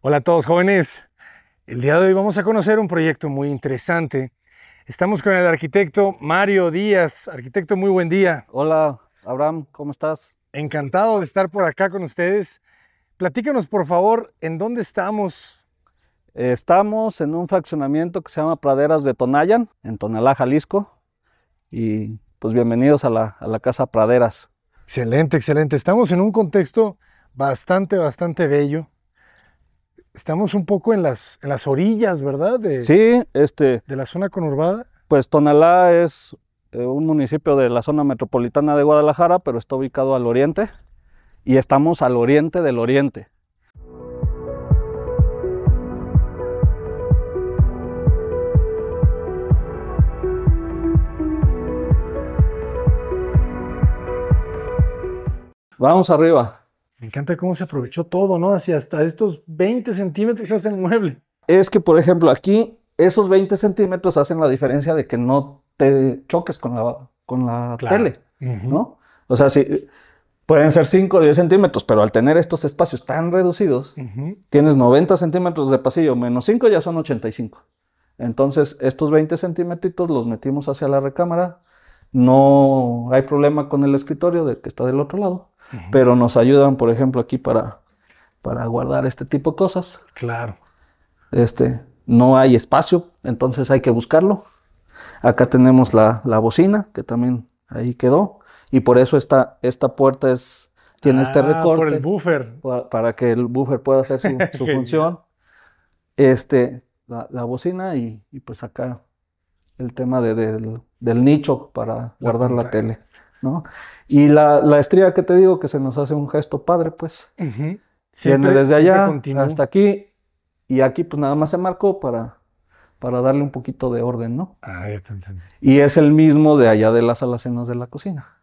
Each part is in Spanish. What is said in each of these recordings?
Hola a todos jóvenes. El día de hoy vamos a conocer un proyecto muy interesante. Estamos con el arquitecto Mario Díaz. Arquitecto, muy buen día. Hola, Abraham, ¿cómo estás? Encantado de estar por acá con ustedes. Platícanos, por favor, ¿en dónde estamos? Eh, estamos en un fraccionamiento que se llama Praderas de Tonayan, en Tonalá, Jalisco. Y pues bienvenidos a la, a la Casa Praderas. Excelente, excelente. Estamos en un contexto bastante, bastante bello estamos un poco en las, orillas, ¿verdad? sí, este. De la zona conurbada. Pues Tonalá es eh, un municipio de la zona metropolitana de Guadalajara, pero está ubicado al oriente y estamos al oriente del oriente. Vamos arriba. Me encanta cómo se aprovechó todo, ¿no? Hacia hasta estos 20 centímetros hacen mueble. Es que, por ejemplo, aquí esos 20 centímetros hacen la diferencia de que no te choques con la, con la tele, ¿no? O sea, pueden ser 5 o 10 centímetros, pero al tener estos espacios tan reducidos, tienes 90 centímetros de pasillo, menos 5 ya son 85. Entonces, estos 20 centímetros los metimos hacia la recámara. No hay problema con el escritorio de que está del otro lado pero nos ayudan, por ejemplo, aquí para, para guardar este tipo de cosas. Claro. Este, no hay espacio, entonces hay que buscarlo. Acá tenemos la, bocina, que también ahí quedó, y por eso esta, esta puerta es, tiene este ah, recorte. el buffer. Para, que el buffer pueda hacer su, función. Este, la, bocina y, pues acá el tema del, nicho para guardar la tele, ¿no? Y la, la, estría que te digo que se nos hace un gesto padre, pues. Viene desde allá hasta aquí. Y aquí, pues nada más se marcó para, para darle un poquito de orden, ¿no? Ah, ya te entendí. Y es el mismo de allá de las alacenas de la cocina.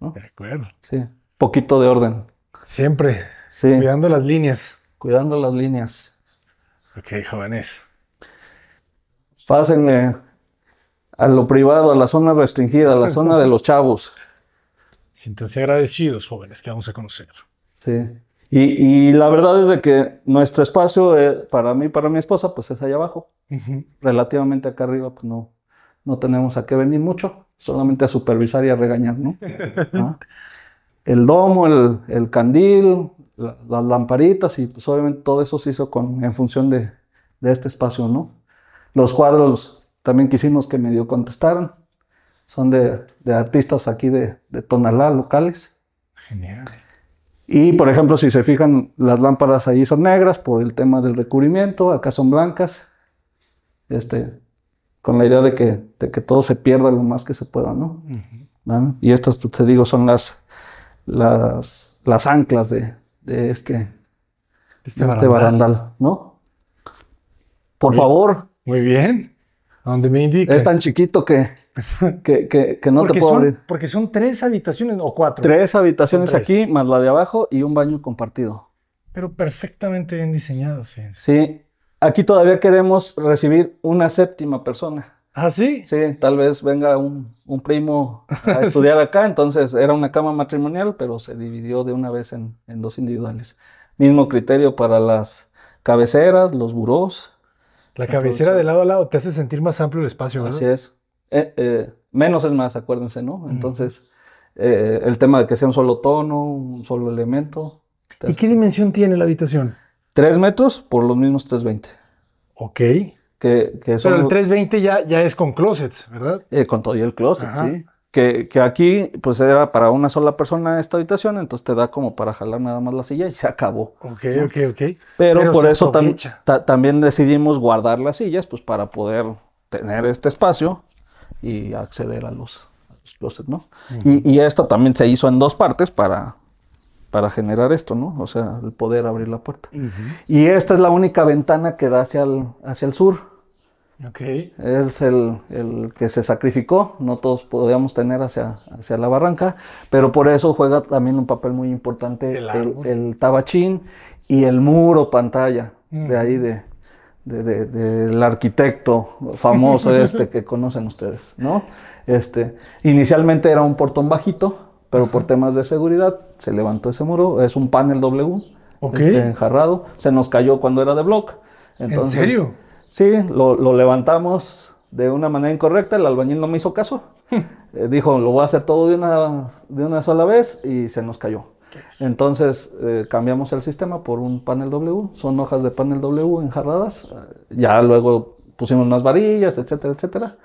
¿no? De acuerdo. Sí. Poquito de orden. Siempre. Sí. Cuidando las líneas. Cuidando las líneas. Ok, jóvenes. Pásenle a lo privado, a la zona restringida, a la zona de los chavos. Siéntanse agradecidos, jóvenes, que vamos a conocer. Sí. Y, la verdad es de que nuestro espacio, eh, para mí, para mi esposa, pues es allá abajo. Relativamente acá arriba, pues no, no tenemos a qué venir mucho, solamente a supervisar y a regañar, ¿no? Ah. El domo, el, candil, las lamparitas y pues obviamente todo eso se hizo con, en función de, este espacio, ¿no? Los cuadros también quisimos que me medio contestaran son de, artistas aquí de, Tonalá, locales. Genial. Y por ejemplo, si se fijan, las lámparas allí son negras por el tema del recubrimiento, acá son blancas, este, con la idea de que, que todo se pierda lo más que se pueda, ¿no? Y estas, pues, te digo, son las, las, anclas de, este, este, este barandal. ¿no? Por favor. Muy bien. me indica? Es tan chiquito que, que, no te puedo Porque son tres habitaciones o cuatro. Tres habitaciones aquí, más la de abajo y un baño compartido. Pero perfectamente bien diseñadas, fíjense. Sí. Aquí todavía queremos recibir una séptima persona. ¿Ah, sí? Sí, tal vez venga un, primo a estudiar acá. Entonces era una cama matrimonial, pero se dividió de una vez en, dos individuales. Mismo criterio para las cabeceras, los burós. La cabecera de lado a lado te hace sentir más amplio el espacio, Así es. Eh, eh, menos es más, acuérdense, ¿no? Entonces, eh, el tema de que sea un solo tono, un solo elemento. ¿Y qué dimensión tiene la habitación? Tres metros por los mismos 320. Ok. Que, Pero el 320 ya, ya es con closets, ¿verdad? con todo y el closet, sí. Que, que, aquí pues era para una sola persona esta habitación, entonces te da como para jalar nada más la silla y se acabó. Ok, ok, ok. Pero, por eso también decidimos guardar las sillas, pues para poder tener este espacio y acceder a los, los closets, ¿no? y, esto también se hizo en dos partes para, para generar esto, ¿no? O sea, el poder abrir la puerta. Y esta es la única ventana que da hacia el, hacia el sur. Okay. Es el, el, que se sacrificó, no todos podíamos tener hacia, hacia la barranca, pero por eso juega también un papel muy importante el, tabachín y el muro pantalla de ahí de, del arquitecto famoso este que conocen ustedes, ¿no? Este, inicialmente era un portón bajito, pero por temas de seguridad se levantó ese muro, es un panel W, este, enjarrado, se nos cayó cuando era de block. Entonces, ¿En serio? Sí, lo, levantamos, de una manera incorrecta, el albañil no me hizo caso. Eh, dijo, lo voy a hacer todo de una, de una sola vez y se nos cayó. Entonces eh, cambiamos el sistema por un panel W, son hojas de panel W enjarradas, eh, ya luego pusimos más varillas, etcétera, etcétera,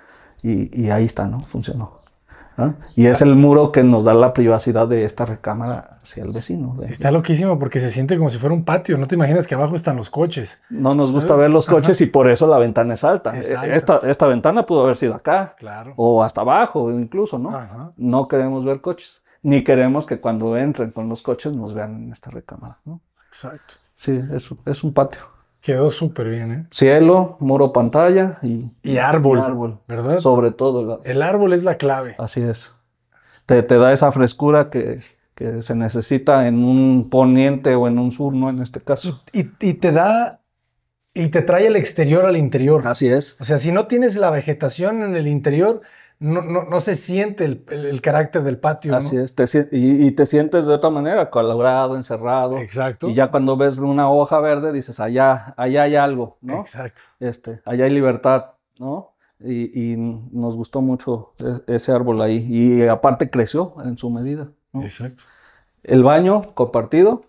y, ahí está, ¿no? Funcionó. ¿Ah? Y es el muro que nos da la privacidad de esta recámara hacia el vecino. está loquísimo porque se siente como si fuera un patio. No te imaginas que abajo están los coches. No nos gusta ver los coches y por eso la ventana es alta. Eh, esta, esta, ventana pudo haber sido acá. Claro. O hasta abajo incluso, ¿no? No queremos ver coches ni queremos que cuando entren con los coches nos vean en esta recámara, ¿no? Exacto. Sí, es, es un patio. Quedó súper bien, ¿eh? Cielo, muro, pantalla y... árbol. árbol. ¿Verdad? Sobre todo. El árbol es la clave. Así es. Te, da esa frescura que, se necesita en un poniente o en un sur, ¿no? En este caso. Y, y te da... Y te trae el exterior al interior. Así es. O sea, si no tienes la vegetación en el interior, no, no, se siente el, carácter del patio. Así es, y, te sientes de otra manera, colorado, encerrado. Exacto. Y ya cuando ves una hoja verde dices, allá, allá hay algo, ¿no? Exacto. Este, allá hay libertad, ¿no? Y, nos gustó mucho e, ese árbol ahí. Y aparte creció en su medida. Exacto. El baño compartido.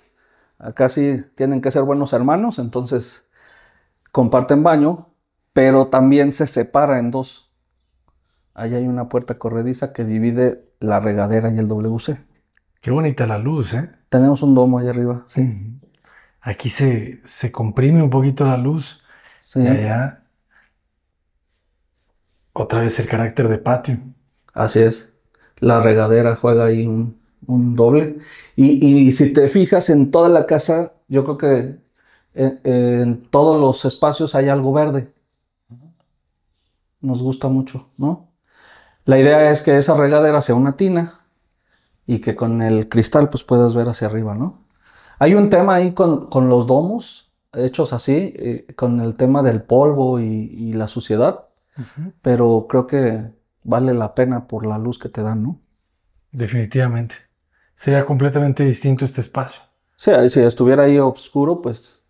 Acá sí tienen que ser buenos hermanos, entonces comparten baño, pero también se separa en dos. Ahí hay una puerta corrediza que divide la regadera y el WC. Qué bonita la luz, ¿eh? Tenemos un domo allá arriba, sí. Aquí se, se, comprime un poquito la luz. Sí. allá, otra vez el carácter de patio. Así es. La regadera juega ahí un, doble. Y, si te fijas en toda la casa, yo creo que en todos los espacios hay algo verde. Nos gusta mucho, ¿no? La idea es que esa regadera sea una tina y que con el cristal pues puedas ver hacia arriba, ¿no? Hay un tema ahí con, los domos hechos así, eh, con el tema del polvo y, la suciedad, pero creo que vale la pena por la luz que te dan, ¿no? Definitivamente. Sería completamente distinto este espacio. Sí, si estuviera ahí oscuro, pues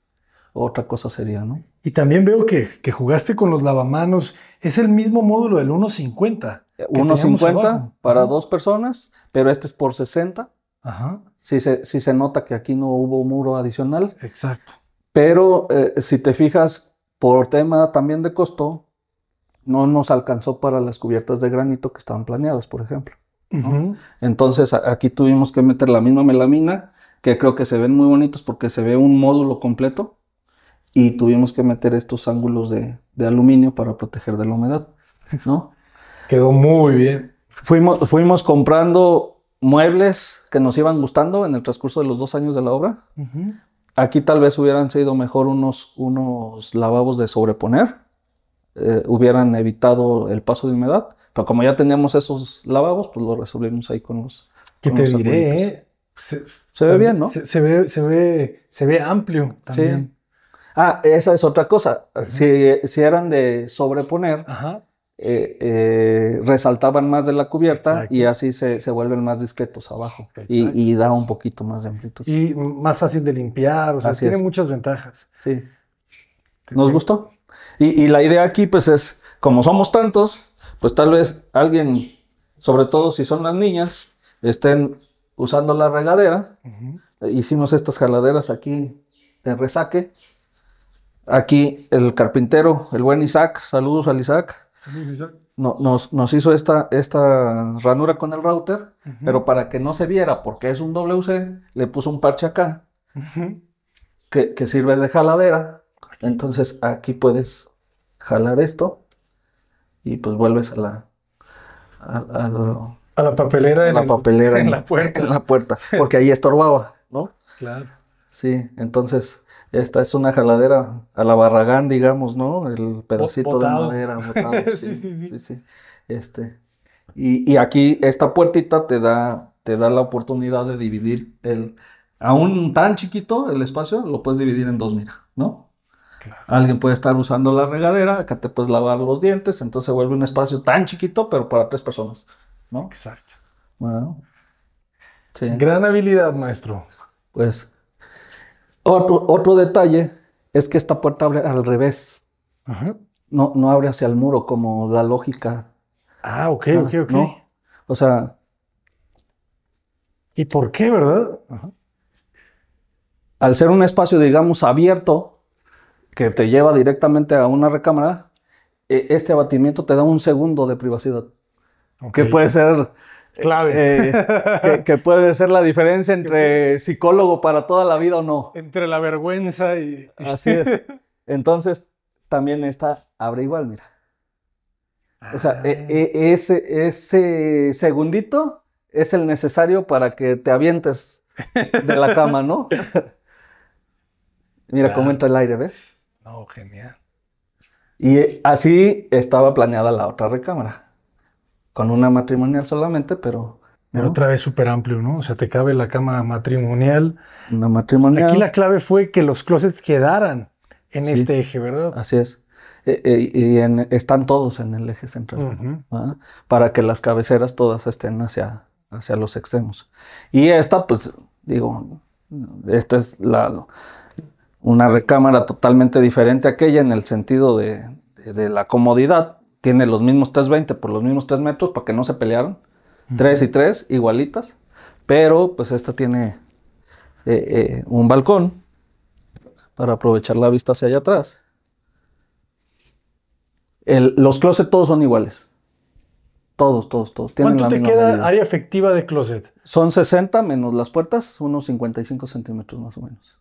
otra cosa sería, ¿no? Y también veo que, que jugaste con los lavamanos. Es el mismo módulo del 150. 1.50 eh, para dos personas, pero este es por 60. Ajá. Si se, si se nota que aquí no hubo muro adicional. Exacto. Pero eh, si te fijas, por tema también de costo, no nos alcanzó para las cubiertas de granito que estaban planeadas, por ejemplo. Entonces aquí tuvimos que meter la misma melamina, que creo que se ven muy bonitos porque se ve un módulo completo y tuvimos que meter estos ángulos de, de aluminio para proteger de la humedad, ¿no? Quedó muy bien. Fuimos, fuimos comprando muebles que nos iban gustando en el transcurso de los dos años de la obra. Aquí tal vez hubieran sido mejor unos, unos lavabos de sobreponer. Eh, hubieran evitado el paso de humedad. Pero como ya teníamos esos lavabos, pues lo resolvimos ahí con los. Que te diré, eh? se, ve bien, ¿no? Se, ve, se, ve, se ve amplio también. Ah, esa es otra cosa. Si, si, eran de sobreponer, Ajá. Eh, eh, resaltaban más de la cubierta y así se, vuelven más discretos abajo y, da un poquito más de amplitud. Y más fácil de limpiar, o sea, tiene muchas ventajas. Sí. ¿Nos gustó? Y, la idea aquí, pues es, como somos tantos, pues tal vez alguien, sobre todo si son las niñas, estén usando la regadera. Hicimos estas jaladeras aquí de resaque. Aquí el carpintero, el buen Isaac, saludos al Isaac no, nos, hizo esta, esta ranura con el router, pero para que no se viera, porque es un WC, le puso un parche acá, que, sirve de jaladera. Entonces aquí puedes jalar esto y pues vuelves a la... A, papelera, en, la En la puerta, porque ahí estorbaba, ¿no? Claro. Sí, entonces esta es una jaladera a la barragán, digamos, ¿no? El pedacito de madera. sí, sí, sí, Este, y, aquí esta puertita te da, te da la oportunidad de dividir el, aún tan chiquito el espacio, lo puedes dividir en dos, mira, ¿no? Claro. Alguien puede estar usando la regadera, acá te puedes lavar los dientes, entonces se vuelve un espacio tan chiquito, pero para tres personas, ¿no? Exacto. Bueno. Sí. Gran habilidad, maestro. Pues otro, detalle es que esta puerta abre al revés. No, no abre hacia el muro como la lógica. Ah, ok, ok, ok. O sea. ¿Y por qué, verdad? Al ser un espacio, digamos, abierto, que te lleva directamente a una recámara, e, este abatimiento te da un segundo de privacidad. Que puede ser clave. Eh, que, puede ser la diferencia entre psicólogo para toda la vida o no. Entre la vergüenza y... Así es. Entonces, también esta abre igual, mira. O sea, ah. e, e, ese, ese segundito es el necesario para que te avientes de la cama, ¿no? mira cómo entra el aire, ¿ves? No, genial. Y así estaba planeada la otra recámara con una matrimonial solamente, pero... Pero otra vez súper amplio, ¿no? O sea, te cabe la cama matrimonial. Una matrimonial. Aquí la clave fue que los closets quedaran en este eje, ¿verdad? Así es. Eh, eh, y están todos en el eje central, para que las cabeceras todas estén hacia, hacia los extremos. Y esta, pues, digo, esta es una recámara totalmente diferente a aquella en el sentido de la comodidad, tiene los mismos 3.20 por los mismos 3 metros para que no se pelearan. 3 y 3 igualitas. Pero pues esta tiene eh, eh, un balcón para aprovechar la vista hacia allá atrás. los closets todos son iguales. Todos, todos, todos. ¿Cuánto te queda área efectiva de closet? Son 60 menos las puertas, unos 55 centímetros más o menos.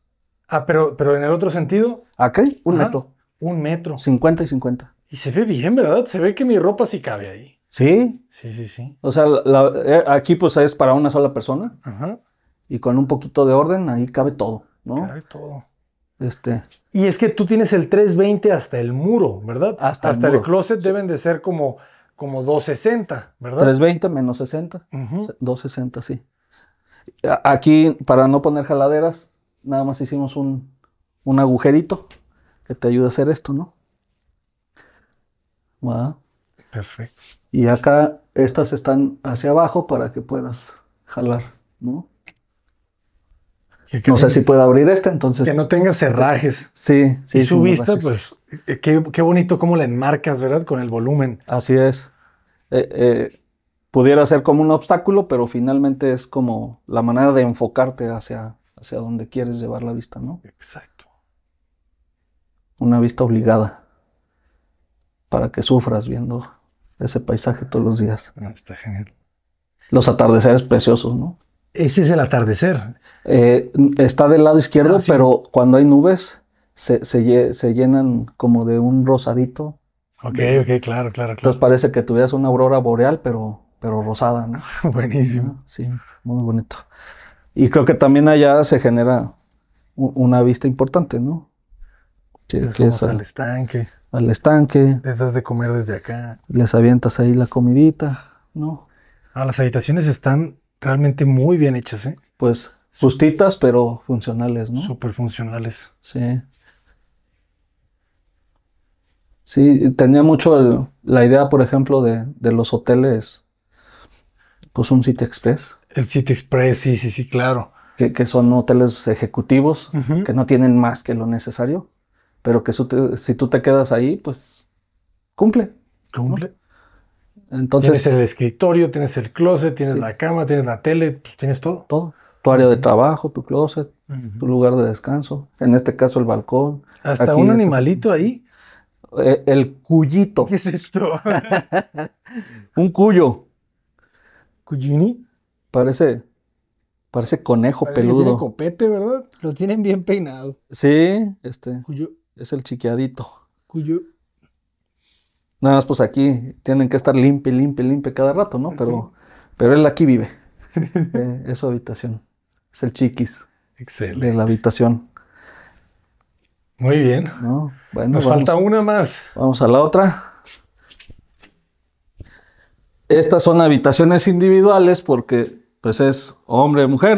Ah, pero, pero en el otro sentido. qué? un metro. Un metro. 50 y 50. Y se ve bien, ¿verdad? Se ve que mi ropa sí cabe ahí. Sí. Sí, sí, sí. O sea, eh, aquí pues es para una sola persona. Ajá. Y con un poquito de orden ahí cabe todo, ¿no? Cabe todo. Este. Y es que tú tienes el 320 hasta el muro, ¿verdad? Hasta, el, muro. el, closet deben de ser como, como 260, ¿verdad? 320 menos 60. 260, sí. Aquí, para no poner jaladeras, nada más hicimos un, un agujerito que te ayuda a hacer esto, ¿no? Perfecto. Y acá estas están hacia abajo para que puedas jalar, ¿no? no sé si puedo abrir esta, entonces. Que no tenga cerrajes. Sí, sí. Y su vista, pues, eh, qué, bonito cómo la enmarcas, ¿verdad? Con el volumen. Así es. Eh, eh, pudiera ser como un obstáculo, pero finalmente es como la manera de enfocarte hacia, hacia donde quieres llevar la vista, ¿no? Exacto. Una vista obligada para que sufras viendo ese paisaje todos los días. Ah, está genial. Los atardeceres preciosos, ¿no? Ese es el atardecer. Eh, está del lado izquierdo, ah, pero cuando hay nubes se, se, llenan como de un rosadito. Ok, ok, claro, claro, Entonces parece que tuvieras una aurora boreal, pero, pero rosada, ¿no? Buenísimo. Ah, sí, muy bonito. Y creo que también allá se genera una vista importante, ¿no? Que, es al estanque al estanque. Les das de comer desde acá. Les avientas ahí la comidita, ¿no? Ah, las habitaciones están realmente muy bien hechas, ¿eh? Pues justitas, pero funcionales, ¿no? Súper funcionales. Sí. Sí, tenía mucho la idea, por ejemplo, de, los hoteles, pues un City Express. El City Express, sí, sí, sí, claro. Que, son hoteles ejecutivos, que no tienen más que lo necesario pero que si tú te quedas ahí, pues cumple. Cumple. Entonces, tienes el escritorio, tienes el closet, tienes la cama, tienes la tele, pues, tienes todo. Todo. Tu área de trabajo, tu closet, tu lugar de descanso, en este caso el balcón. Hasta un animalito ahí. Eh, el, cuyito. ¿Qué es esto? un cuyo. ¿Cuyini? Parece, parece conejo peludo. tiene copete, ¿verdad? Lo tienen bien peinado. Sí, este. Es el chiquiadito. Cuyo. Nada más, pues aquí tienen que estar limpio, limpio, limpio cada rato, ¿no? Pero, pero él aquí vive. Eh, es su habitación. Es el chiquis. Excelente. De la habitación. Muy bien. No, bueno, Nos falta una más. Vamos a la otra. Estas son habitaciones individuales porque pues es hombre, mujer,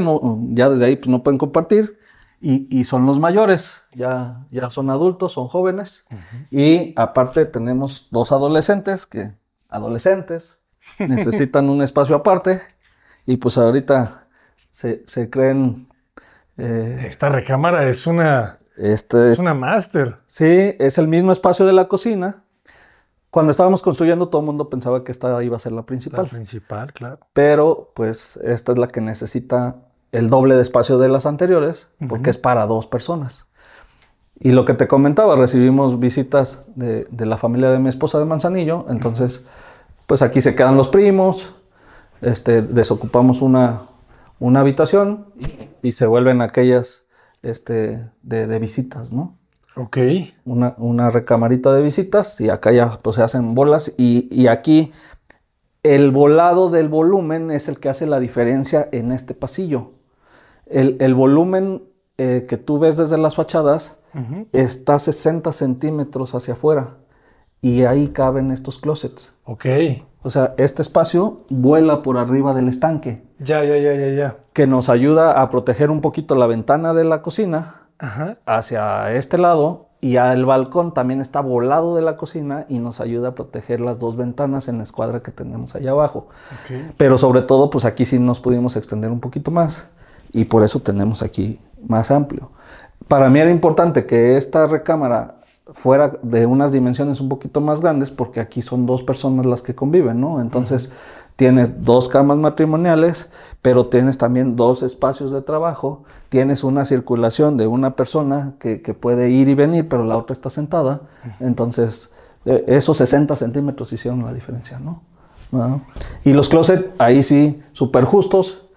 ya desde ahí pues no pueden compartir. Y, son los mayores, ya, ya son adultos, son jóvenes. Y aparte tenemos dos adolescentes que, adolescentes, necesitan un espacio aparte. Y pues ahorita se, creen... Eh, esta recámara es una... Este es, una máster. Sí, es el mismo espacio de la cocina. Cuando estábamos construyendo, todo el mundo pensaba que esta iba a ser la principal. La principal, claro. Pero pues esta es la que necesita el doble de espacio de las anteriores, porque es para dos personas. Y lo que te comentaba, recibimos visitas de, la familia de mi esposa de Manzanillo, entonces, pues aquí se quedan los primos, este, desocupamos una, una habitación y, se vuelven aquellas este, de, visitas, ¿no? Ok. Una, recamarita de visitas y acá ya pues, se hacen bolas y, y aquí el volado del volumen es el que hace la diferencia en este pasillo el, volumen eh, que tú ves desde las fachadas está 60 centímetros hacia afuera y ahí caben estos closets. Ok. O sea, este espacio vuela por arriba del estanque. Ya, ya, ya, ya, ya. Que nos ayuda a proteger un poquito la ventana de la cocina hacia este lado y el balcón también está volado de la cocina y nos ayuda a proteger las dos ventanas en la escuadra que tenemos allá abajo. Okay. Pero sobre todo, pues aquí sí nos pudimos extender un poquito más y por eso tenemos aquí más amplio. Para mí era importante que esta recámara fuera de unas dimensiones un poquito más grandes porque aquí son dos personas las que conviven, ¿no? Entonces tienes dos camas matrimoniales, pero tienes también dos espacios de trabajo, tienes una circulación de una persona que, puede ir y venir, pero la otra está sentada, entonces e, esos 60 centímetros hicieron la diferencia, ¿no? ¿No? Y los closets ahí sí, súper justos,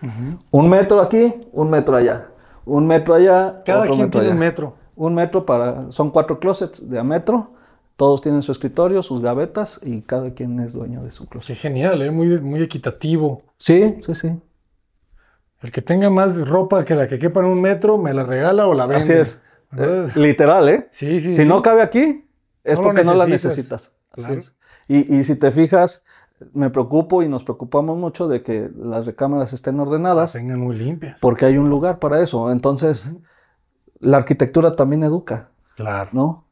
un metro aquí, un metro allá. Un metro allá. Cada quien tiene un metro. Un metro para. Son cuatro closets de a metro. Todos tienen su escritorio, sus gavetas y cada quien es dueño de su closet. Qué genial, ¿eh? muy, muy equitativo. Sí, sí, sí. El que tenga más ropa que la que quepa en un metro, me la regala o la vende. Así es. Eh, literal, ¿eh? Sí, sí. Si no cabe aquí, es porque no la necesitas. Así es. Y, y si te fijas, me preocupo y nos preocupamos mucho de que las recámaras estén ordenadas. tengan muy limpias. Porque hay un lugar para eso. Entonces, la arquitectura también educa. Claro. ¿No?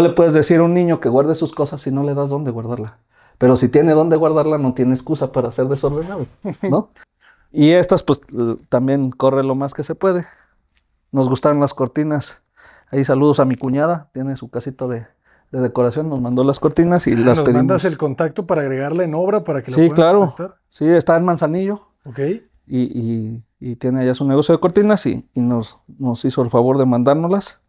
le puedes decir a un niño que guarde sus cosas si no le das dónde guardarla. Pero si tiene dónde guardarla, no tiene excusa para ser desordenado, ¿no? y estas, pues, también corre lo más que se puede. Nos gustaron las cortinas. Ahí saludos a mi cuñada, tiene su casita de, de decoración nos mandó las cortinas y ah, las nos mandas el contacto para agregarla en obra para que sí, puedan claro. Sí, está en Manzanillo. Ok. Y, y, tiene allá su negocio de cortinas y, y nos, nos hizo el favor de mandárnoslas.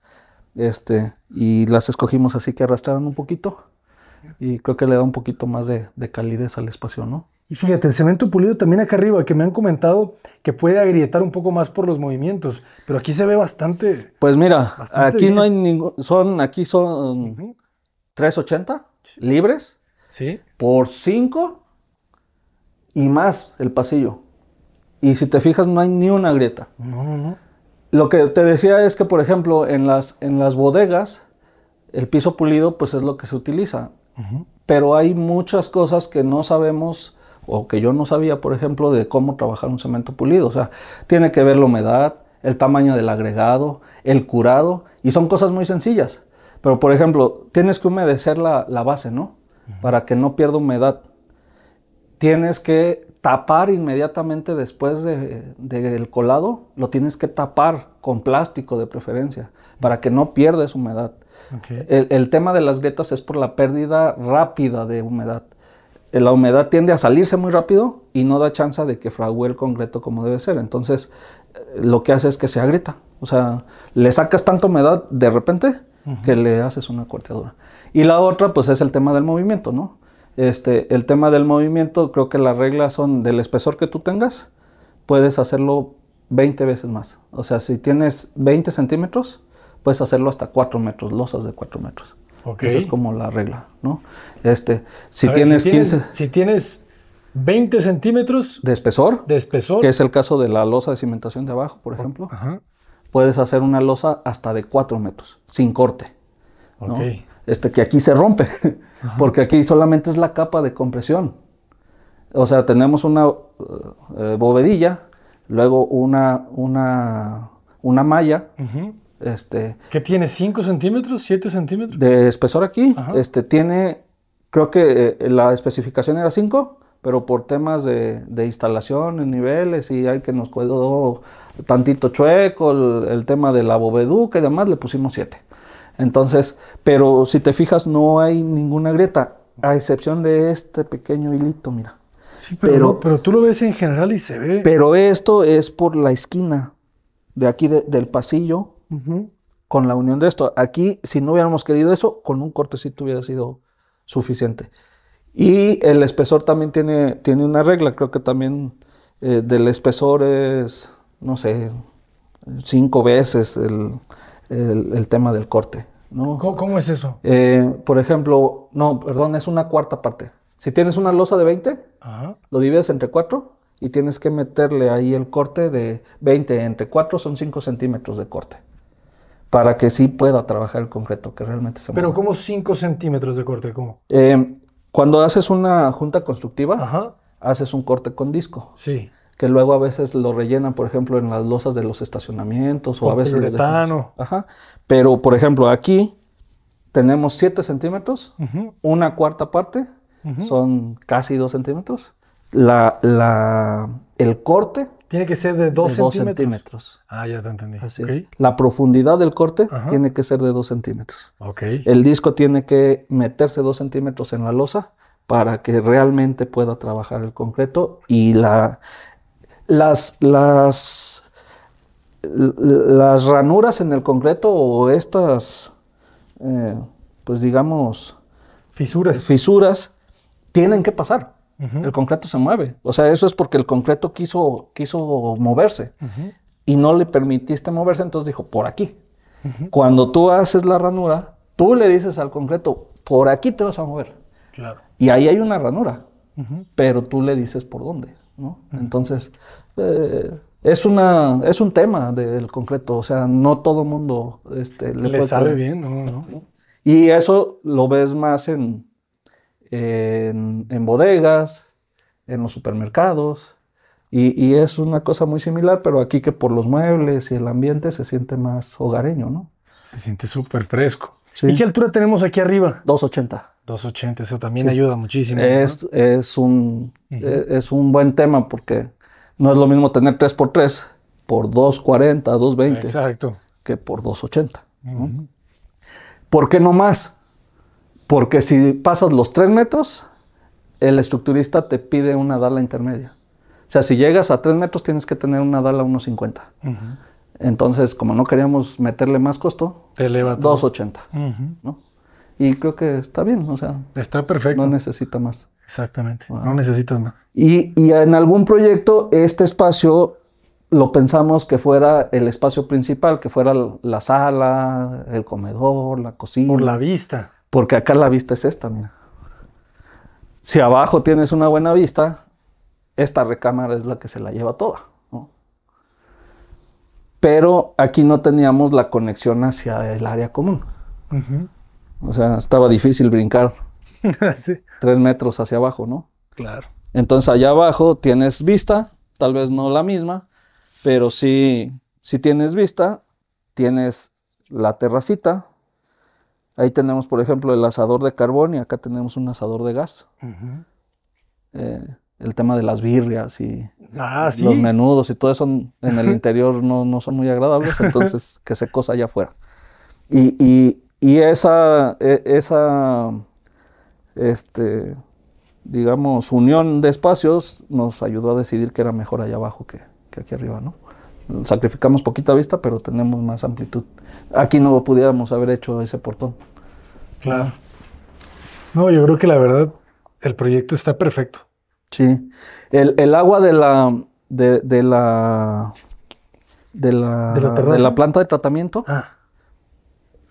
Este, y las escogimos así que arrastraron un poquito. Y creo que le da un poquito más de, calidez al espacio, ¿no? Y fíjate, el cemento pulido también acá arriba, que me han comentado que puede agrietar un poco más por los movimientos, pero aquí se ve bastante. Pues mira, aquí no hay ningún. Son, aquí son 380 libres. Sí. Por 5 y más el pasillo. Y si te fijas, no hay ni una grieta. No, no, no. Lo que te decía es que, por ejemplo, en las, en las bodegas, el piso pulido, pues es lo que se utiliza. Pero hay muchas cosas que no sabemos o que yo no sabía, por ejemplo, de cómo trabajar un cemento pulido. O sea, tiene que ver la humedad, el tamaño del agregado, el curado, y son cosas muy sencillas. Pero, por ejemplo, tienes que humedecer la, base, ¿no? Para que no pierda humedad. Tienes que tapar inmediatamente después del de, colado, lo tienes que tapar con plástico de preferencia, para que no pierdas humedad. El, el, tema de las grietas es por la pérdida rápida de humedad. Eh, la humedad tiende a salirse muy rápido y no da chance de que fragüe el concreto como debe ser. Entonces, eh, lo que hace es que se agrieta. O sea, le sacas tanta humedad de repente que le haces una cortadura. Y la otra, pues, es el tema del movimiento, ¿no? Este, el tema del movimiento, creo que las reglas son del espesor que tú tengas, puedes hacerlo 20 veces más. O sea, si tienes 20 centímetros, puedes hacerlo hasta 4 metros, losas de 4 metros. Esa es como la regla, ¿no? Este, si, tienes 15... Si tienes 20 centímetros... De espesor. De espesor. Que es el caso de la losa de cimentación de abajo, por ejemplo. Puedes hacer una losa hasta de 4 metros, sin corte. Este, que aquí se rompe, porque aquí solamente es la capa de compresión. O sea, tenemos una eh, eh, bovedilla, luego una, una, una malla, Ajá. Este, que tiene? ¿5 centímetros? ¿7 centímetros? De espesor aquí. Este, tiene, creo que eh, la especificación era 5, pero por temas de, de instalación, niveles y hay que nos quedó tantito chueco el, tema de la Boveduca y demás, le pusimos 7. Entonces, pero si te fijas, no hay ninguna grieta, a excepción de este pequeño hilito, mira. Sí, pero, pero, tú lo ves en general y se ve. Pero esto es por la esquina de aquí del pasillo con la unión de esto. Aquí, si no hubiéramos querido eso, con un cortecito hubiera sido suficiente. Y el espesor también tiene, tiene una regla, creo que también eh, del espesor es, no sé, cinco veces el, tema del corte. ¿Cómo, es eso? Eh, por ejemplo, no, perdón, es una cuarta parte. Si tienes una losa de 20, lo divides entre 4 y tienes que meterle ahí el corte de 20 entre 4 son 5 centímetros de corte para que sí pueda trabajar el concreto, que realmente se Pero como ¿cómo 5 centímetros de corte? ¿Cómo? Eh, cuando haces una junta constructiva, haces un corte con disco. Sí. Que luego a veces lo rellenan, por ejemplo, en las losas de los estacionamientos o, a veces... Piruletano. Ajá. Pero, por ejemplo, aquí tenemos 7 centímetros, una cuarta parte, son casi 2 centímetros. La, la, el corte tiene que ser de 2 centímetros? Ah, ya te entendí. Así La profundidad del corte tiene que ser de 2 centímetros. Okay. El disco tiene que meterse 2 centímetros en la losa para que realmente pueda trabajar el concreto y la, las, ranuras en el concreto o estas, eh, pues digamos, fisuras. fisuras tienen que pasar. El concreto se mueve. O sea, eso es porque el concreto quiso, quiso moverse y no le permitiste moverse, entonces dijo, por aquí. Cuando tú haces la ranura, tú le dices al concreto, por aquí te vas a mover. Claro. Y ahí hay una ranura, pero tú le dices por dónde. ¿no? Entonces, eh, es, una, es un tema del concreto. O sea, no todo el mundo este, le, le sabe bien. no. Y eso lo ves más en en, bodegas, en los supermercados. Y, es una cosa muy similar, pero aquí que por los muebles y el ambiente se siente más hogareño, ¿no? Se siente súper fresco. ¿Y qué altura tenemos aquí arriba? 280. 280, eso también ayuda muchísimo. Es, es, un, e, es un buen tema porque no es lo mismo tener 3x3 por 240, 220. Exacto. Que por 280. ¿Por qué no más? Porque si pasas los tres metros, el estructurista te pide una dala intermedia. O sea, si llegas a tres metros tienes que tener una dala 1.50. Entonces, como no queríamos meterle más costo, te eleva 2.80. ¿no? Y creo que está bien, o sea. Está perfecto. No necesita más. Exactamente, no necesitas más. Y, y en algún proyecto este espacio lo pensamos que fuera el espacio principal, que fuera la sala, el comedor, la cocina. Por la vista. Porque acá la vista es esta, mira. Si abajo tienes una buena vista, esta recámara es la que se la lleva toda. Pero aquí no teníamos la conexión hacia el área común. O sea, estaba difícil brincar tres metros hacia abajo, ¿no? Claro. Entonces allá abajo tienes vista, tal vez no la misma, pero sí, si tienes vista, tienes la terracita, Ahí tenemos, por ejemplo, el asador de carbón y acá tenemos un asador de gas. Eh, el tema de las birrias y ah, los menudos y todo eso en el interior no, son muy agradables, entonces que se cosa allá afuera. Y, esa, e, esa este, digamos, unión de espacios nos ayudó a decidir que era mejor allá abajo que, que aquí arriba, ¿no? sacrificamos poquita vista, pero tenemos más amplitud. Aquí no pudiéramos haber hecho ese portón. Claro. No, yo creo que la verdad, el proyecto está perfecto. Sí. El, agua de la, de, la. de, la. de la. planta de tratamiento. Ah.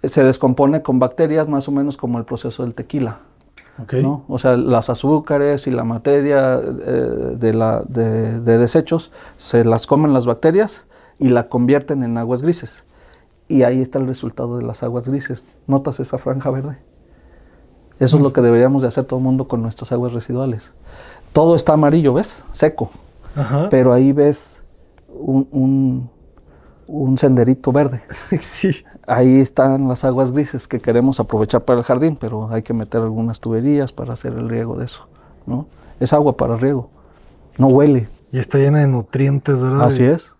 Se descompone con bacterias, más o menos como el proceso del tequila. O sea, las azúcares y la materia eh, de, desechos se las comen las bacterias y la convierten en aguas grises. Y ahí está el resultado de las aguas grises. ¿Notas esa franja verde? Eso es lo que deberíamos de hacer todo el mundo con nuestras aguas residuales. Todo está amarillo, ¿ves? Seco. Pero ahí ves un un senderito verde. sí. Ahí están las aguas grises que queremos aprovechar para el jardín, pero hay que meter algunas tuberías para hacer el riego de eso. ¿no? Es agua para riego, no huele. Y está llena de nutrientes, ¿verdad? Así es.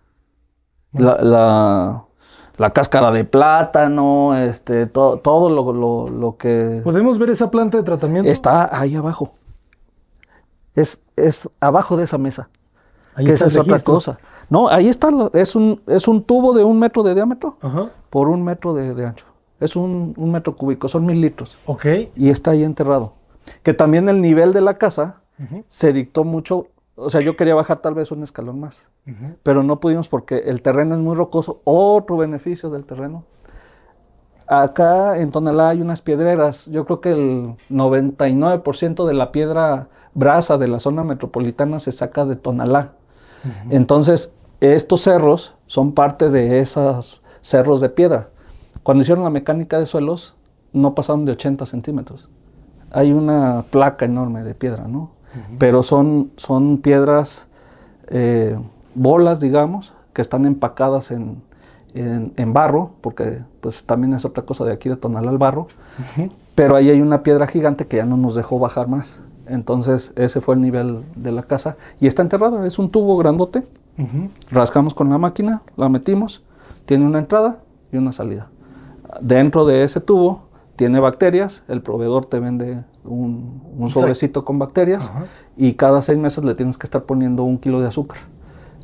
La, cáscara de plátano, este, todo lo, que... ¿Podemos ver esa planta de tratamiento? Está ahí abajo. Es, es abajo de esa mesa. Ahí está esa es otra cosa. No, ahí está, es un, es un tubo de un metro de diámetro por un metro de, ancho. Es un, metro cúbico, son mil litros. Ok. Y está ahí enterrado. Que también el nivel de la casa se dictó mucho. O sea, yo quería bajar tal vez un escalón más, pero no pudimos porque el terreno es muy rocoso. Otro beneficio del terreno. Acá en Tonalá hay unas piedreras. Yo creo que el 99% de la piedra brasa de la zona metropolitana se saca de Tonalá. Entonces, estos cerros son parte de esos cerros de piedra. Cuando hicieron la mecánica de suelos, no pasaron de 80 centímetros. Hay una placa enorme de piedra, ¿no? Pero son, piedras, eh, bolas, digamos, que están empacadas en, en, barro, porque pues también es otra cosa de aquí de al barro. Pero ahí hay una piedra gigante que ya no nos dejó bajar más. Entonces ese fue el nivel de la casa y está enterrada, es un tubo grandote. Rascamos con la máquina, la metimos, tiene una entrada y una salida. Dentro de ese tubo tiene bacterias, el proveedor te vende un, sobrecito con bacterias y cada seis meses le tienes que estar poniendo un kilo de azúcar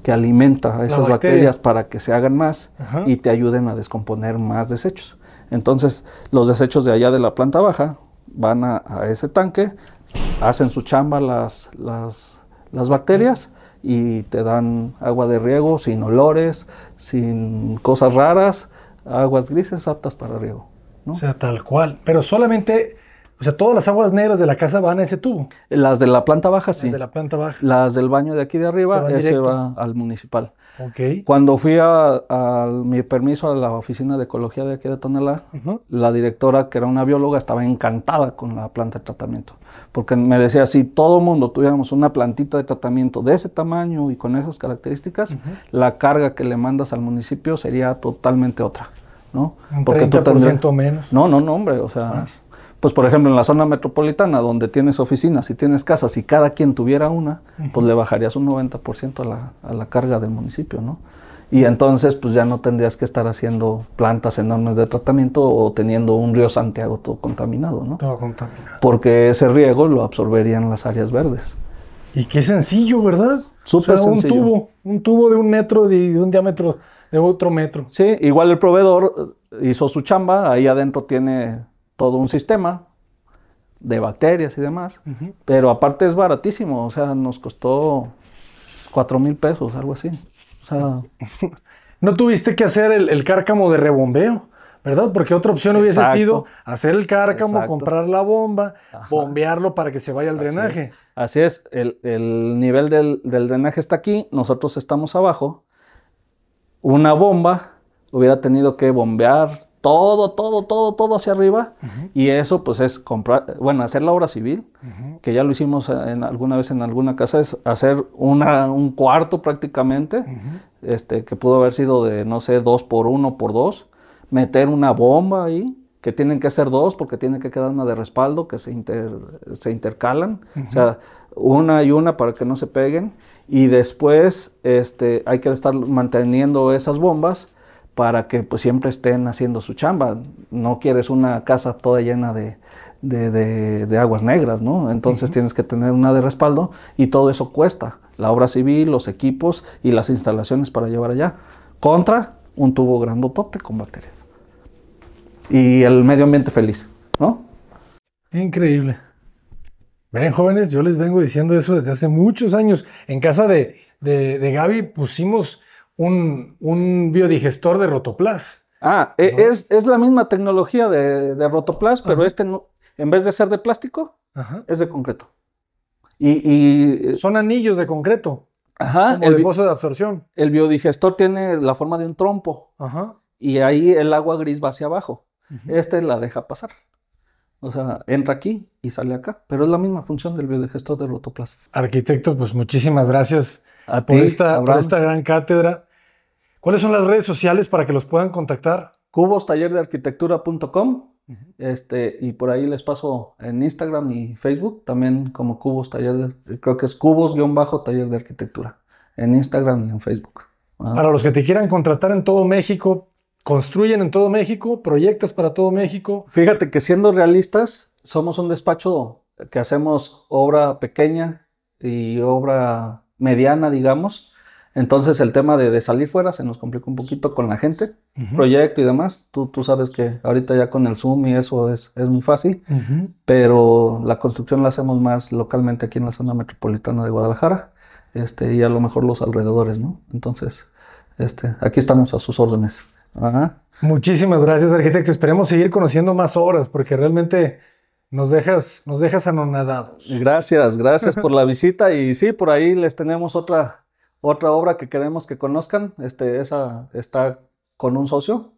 que alimenta a esas bacterias para que se hagan más y te ayuden a descomponer más desechos. Entonces los desechos de allá de la planta baja van a ese tanque, hacen su chamba las, las, las bacterias y te dan agua de riego sin olores, sin cosas raras, aguas grises aptas para riego. ¿no? O sea, tal cual. Pero solamente o sea, todas las aguas negras de la casa van a ese tubo. Las de la planta baja, sí. Las de la planta baja. Las del baño de aquí de arriba, se ese va al municipal. Ok. Cuando fui a, mi permiso a la oficina de ecología de aquí de Tonelá, la directora, que era una bióloga, estaba encantada con la planta de tratamiento. Porque me decía, si todo mundo tuviéramos una plantita de tratamiento de ese tamaño y con esas características, la carga que le mandas al municipio sería totalmente otra, ¿no? Un Porque 30% tú menos. No, no, no, hombre, o sea pues por ejemplo en la zona metropolitana donde tienes oficinas y tienes casas y cada quien tuviera una, pues le bajarías un 90% a la, a la carga del municipio, ¿no? Y entonces pues ya no tendrías que estar haciendo plantas enormes de tratamiento o teniendo un río Santiago todo contaminado, ¿no? Todo contaminado. Porque ese riego lo absorberían las áreas verdes. Y qué sencillo, ¿verdad? Súper Un tubo, un tubo de un metro, de un diámetro de otro metro. Sí, igual el proveedor eh, hizo su chamba, ahí adentro tiene todo un sistema de bacterias y demás, pero aparte es baratísimo, o sea, nos costó cuatro mil pesos, algo así. O sea... no tuviste que hacer el, cárcamo de rebombeo. ¿verdad? Porque otra opción hubiese sido hacer el cárcamo, comprar la bomba, bombearlo para que se vaya al drenaje. Así es, el, nivel del, del, drenaje está aquí, nosotros estamos abajo. Una bomba hubiera tenido que bombear todo, todo, todo, todo hacia arriba. Y eso pues es comprar, bueno, hacer la obra civil, que ya lo hicimos eh, en, alguna vez en alguna casa, es hacer una, un cuarto prácticamente, este, que pudo haber sido de, no sé, dos por uno por dos, meter una bomba ahí, que tienen que ser dos porque tiene que quedar una de respaldo, que se, se intercalan, o sea, una y una para que no se peguen. Y después este, hay que estar manteniendo esas bombas para que pues siempre estén haciendo su chamba. No quieres una casa toda llena de, aguas negras, ¿no? Entonces tienes que tener una de respaldo y todo eso cuesta. La obra civil, los equipos y las instalaciones para llevar allá. Contra un tubo grandotote con baterías. Y el medio ambiente feliz, ¿no? Increíble. Ven, jóvenes, yo les vengo diciendo eso desde hace muchos años. En casa de, de, de Gaby pusimos un, biodigestor de Rotoplas. Ah, e, es, la misma tecnología de, de Rotoplas, pero este en vez de ser de plástico, es de concreto. Y, eh, Son anillos de concreto. Ajá. el de pozo de absorción. El biodigestor tiene la forma de un trompo. Ajá. Y ahí el agua gris va hacia abajo. Este la deja pasar. O sea, entra aquí y sale acá. Pero es la misma función del biodigestor de Rotoplas. Arquitecto, pues muchísimas gracias a por, esta, por esta gran cátedra. ¿Cuáles son las redes sociales para que los puedan contactar? Taller de arquitecturacom este, y por ahí les paso en Instagram y Facebook también como Cubos Taller, de, creo que es Cubos-Taller de Arquitectura, en Instagram y en Facebook. Para los que te quieran contratar en todo México, construyen en todo México, proyectas para todo México. Fíjate que siendo realistas, somos un despacho que hacemos obra pequeña y obra mediana, digamos. Entonces el tema de, salir fuera se nos complicó un poquito con la gente, proyecto y demás. Tú, sabes que ahorita ya con el Zoom y eso es, muy fácil, pero la construcción la hacemos más localmente aquí en la zona metropolitana de Guadalajara este, y a lo mejor los alrededores, ¿no? Entonces, este, aquí estamos a sus órdenes. Muchísimas gracias, arquitecto. Esperemos seguir conociendo más obras porque realmente... Nos dejas, nos dejas anonadados. Gracias, gracias por la visita y sí, por ahí les tenemos otra, otra obra que queremos que conozcan, este, esa está con un socio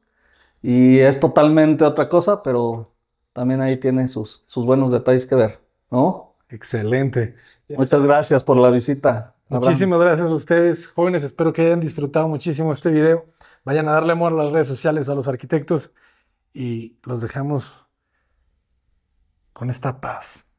y es totalmente otra cosa, pero también ahí tiene sus, sus buenos detalles que ver, ¿no? Excelente. Muchas gracias por la visita. Muchísimas gracias a ustedes, jóvenes. Espero que hayan disfrutado muchísimo este video. Vayan a darle amor a las redes sociales, a los arquitectos y los dejamos con esta paz.